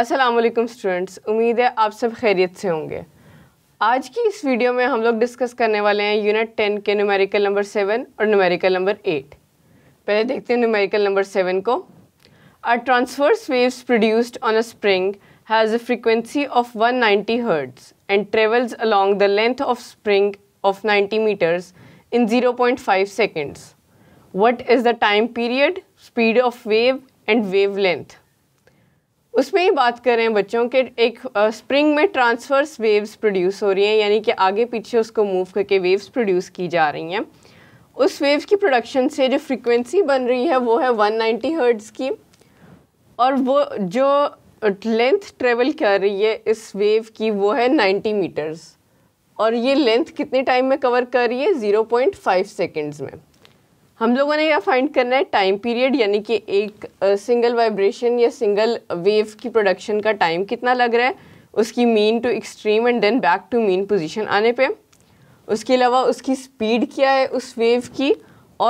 अस्सलाम वालेकुम स्टूडेंट्स उम्मीद है आप सब खैरियत से होंगे आज की इस वीडियो में हम लोग डिस्कस करने वाले हैं यूनिट टेन के न्यूमेरिकल नंबर सेवन और न्यूमेरिकल नंबर एट पहले देखते हैं न्यूमेरिकल नंबर सेवन को are transverse waves produced on a spring has a frequency of 190 ninety hertz and travels along the length of spring of 90 metres five 0.5 what is the time period speed of wave and wave length उसमें ही बात कर रहे हैं बच्चों के एक spring में ट्रांसफर्स वेव्स प्रोड्यूस हो रही हैं यानी कि आगे पीछे उसको मूव करके वेव्स प्रोड्यूस की जा रही हैं उस वेव की प्रोडक्शन से जो फ्रिक्वेंसी बन रही है वो है 190 नाइन्टी हर्ट्स की और वो जो लेंथ ट्रेवल कर रही है इस वेव की वो है 90 मीटर्स और ये लेंथ कितने टाइम में कवर कर रही है 0.5 सेकंड्स में हम लोगों ने यह फाइंड करना है टाइम पीरियड यानी कि एक सिंगल वाइब्रेशन या सिंगल वेव की प्रोडक्शन का टाइम कितना लग रहा है उसकी mean to extreme and then back to mean position आने पे उसके अलावा उसकी स्पीड क्या है उस वेव की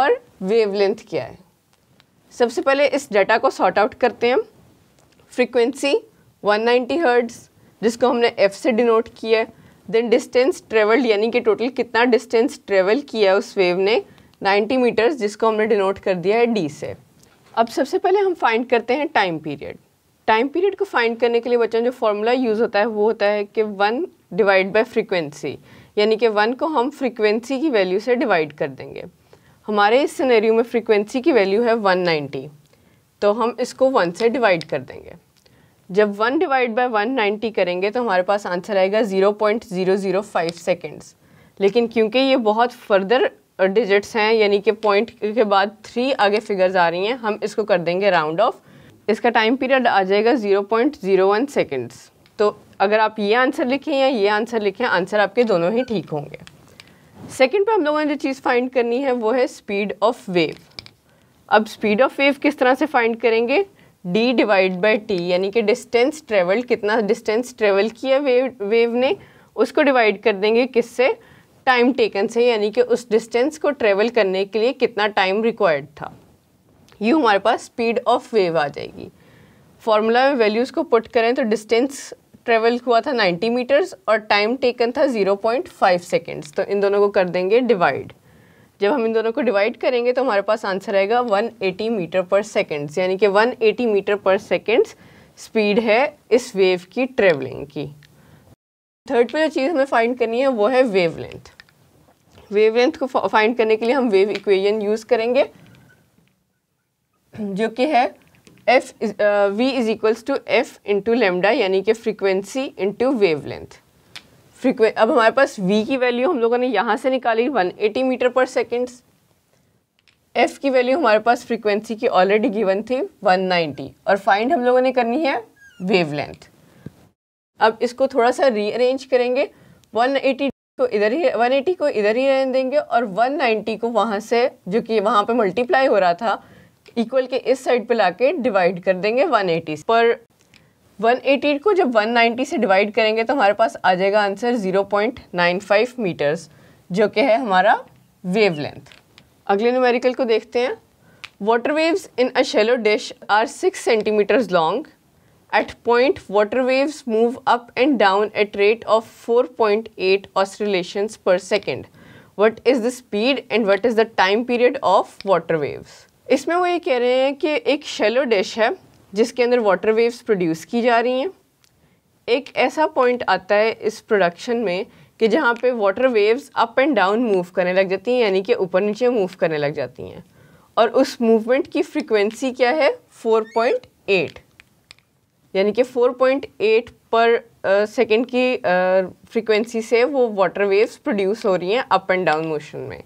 और वेवलेंथ क्या है सबसे पहले इस डाटा को सॉर्ट आउट करते हैं फ्रीक्वेंसी 190 नाइन्टी हर्ड्स जिसको हमने एफ से डिनोट किया है देन डिस्टेंस ट्रेवल्ड यानी कि टोटल कितना डिस्टेंस ट्रेवल किया है उस वेव ने 90 मीटर्स जिसको हमने डिनोट कर दिया है डी से अब सबसे पहले हम फाइंड करते हैं टाइम पीरियड टाइम पीरियड को फाइंड करने के लिए बच्चों जो फॉर्मूला यूज़ होता है वो होता है कि वन डिवाइड बाई फ्रिक्वेंसी यानी कि वन को हम फ्रिक्वेंसी की वैल्यू से डिवाइड कर देंगे हमारे इस सिनेरियो में फ्रिक्वेंसी की वैल्यू है 190 तो हम इसको वन से डिवाइड कर देंगे जब वन डिवाइड बाय 190 करेंगे तो हमारे पास आंसर आएगा 0.005 सेकंड्स लेकिन क्योंकि ये बहुत फर्दर डिजिट्स हैं यानी कि पॉइंट के बाद थ्री आगे फिगर्स आ रही हैं हम इसको कर देंगे राउंड ऑफ इसका टाइम पीरियड आ जाएगा zero point zero one seconds तो अगर आप ये आंसर लिखें या ये आंसर लिखें आंसर आपके दोनों ही ठीक होंगे सेकेंड पे हम लोगों ने जो चीज़ फाइंड करनी है वो है स्पीड ऑफ वेव अब स्पीड ऑफ वेव किस तरह से फाइंड करेंगे डी डिवाइड बाई टी यानी कि डिस्टेंस ट्रेवल कितना डिस्टेंस ट्रेवल किया वेव वेव ने उसको डिवाइड कर देंगे किससे टाइम टेकन से यानी कि उस डिस्टेंस को ट्रेवल करने के लिए कितना टाइम रिक्वायर्ड था ये हमारे पास स्पीड ऑफ वेव आ जाएगी फॉर्मूला में वैल्यूज़ को पुट करें तो डिस्टेंस ट्रेवल हुआ था 90 मीटर्स और टाइम टेकन था 0.5 सेकेंड्स तो इन दोनों को कर देंगे डिवाइड जब हम इन दोनों को डिवाइड करेंगे तो हमारे पास आंसर आएगा 180 मीटर पर सेकेंड्स यानी कि 180 मीटर पर सेकेंड्स स्पीड है इस वेव की ट्रेवलिंग की थर्ड पे जो चीज़ हमें फाइंड करनी है वो है वेव लेंथ वेव लेंथ को फाइंड करने के लिए हम वेव इक्वेशन यूज़ करेंगे जो कि है F V is equals to F into lambda यानी कि फ्रीक्वेंसी इंटू वेव लेंथ अब हमारे पास v की वैल्यू हम लोगों ने यहाँ से निकाली 180 मीटर पर सेकेंड f की वैल्यू हमारे पास फ्रीक्वेंसी की ऑलरेडी गिवन थी 190 और फाइंड हम लोगों ने करनी है वेव लेंथ अब इसको थोड़ा सा रीअरेंज करेंगे 180 को तो इधर ही 180 को इधर ही रहने देंगे और 190 को वहाँ से जो कि वहाँ पे मल्टीप्लाई हो रहा था इक्वल के इस साइड पे लाके डिवाइड कर देंगे 180 पर 180 को जब 190 से डिवाइड करेंगे तो हमारे पास आ जाएगा आंसर 0.95 मीटर्स जो कि है हमारा वेवलेंथ अगले न्यूमेरिकल को देखते हैं water waves in a shallow dish are six centimetres long At point, water waves move up and down at rate of 4.8 oscillations per second. What is the speed and what is the time period of water waves? इसमें वो ये कह रहे हैं कि एक shallow dish है जिसके अंदर वाटर वेव्स प्रोड्यूस की जा रही हैं एक ऐसा पॉइंट आता है इस प्रोडक्शन में कि जहाँ पे water waves up and down move करने लग जाती हैं यानी कि ऊपर नीचे मूव करने लग जाती हैं और उस मूवमेंट की फ्रीक्वेंसी क्या है 4.8 यानी कि 4.8 पर सेकंड की फ्रीक्वेंसी से वो वाटर वेव्स प्रोड्यूस हो रही हैं अप एंड डाउन मोशन में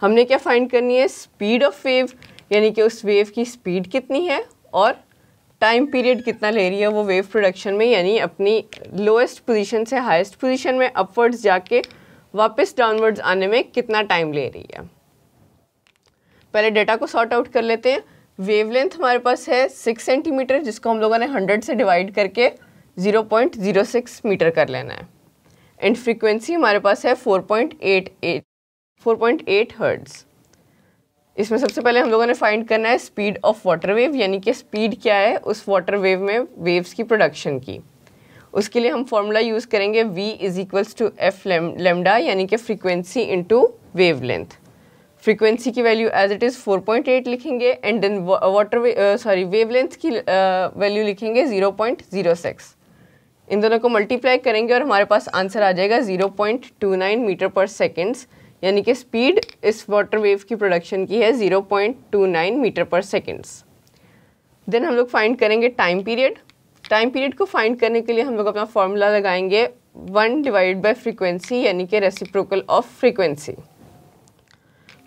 हमने क्या फाइंड करनी है स्पीड ऑफ वेव यानी कि उस वेव की स्पीड कितनी है और टाइम पीरियड कितना ले रही है वो वेव प्रोडक्शन में यानी अपनी लोएस्ट पोजीशन से हाईएस्ट पोजीशन में अपवर्ड्स जाके वापस डाउनवर्ड्स आने में कितना टाइम ले रही है पहले डेटा को सॉर्ट आउट कर लेते हैं वेवलेंथ हमारे पास है सिक्स सेंटीमीटर जिसको हम लोगों ने हंड्रेड से डिवाइड करके zero point zero six metre कर लेना है एंड फ्रीक्वेंसी हमारे पास है four point eight eight four point eight hertz इसमें सबसे पहले हम लोगों ने फाइंड करना है स्पीड ऑफ वाटर वेव यानी कि स्पीड क्या है उस वाटर वेव में वेव्स की प्रोडक्शन की उसके लिए हम फॉर्मूला यूज़ करेंगे v is equals to F lambda यानी कि frequency into wave length frequency की वैल्यू एज इट इज़ 4.8 लिखेंगे and then water sorry wavelength की वैल्यू uh, लिखेंगे 0.06 इन दोनों को मल्टीप्लाई करेंगे और हमारे पास आंसर आ जाएगा 0.29 मीटर पर सेकेंड्स यानी कि स्पीड इस वाटर वेव की प्रोडक्शन की है 0.29 मीटर पर सेकेंड्स देन हम लोग फाइंड करेंगे टाइम पीरियड टाइम पीरियड को फाइंड करने के लिए हम लोग अपना फॉर्मूला लगाएंगे वन डिवाइड बाई फ्रीक्वेंसी यानी कि रेसिप्रोकल ऑफ फ्रीक्वेंसी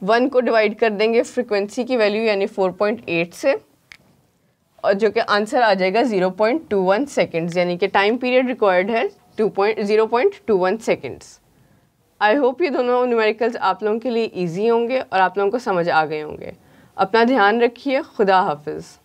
वन को डिवाइड कर देंगे फ्रिक्वेंसी की वैल्यू यानी 4.8 से और जो कि आंसर आ जाएगा 0.21 पॉइंट सेकेंड्स यानी कि टाइम पीरियड रिक्वायर्ड है two point zero point two one seconds I hope ये दोनों न्यूमेरिकल्स आप लोगों के लिए ईजी होंगे और आप लोगों को समझ आ गए होंगे अपना ध्यान रखिए खुदा हाफिज़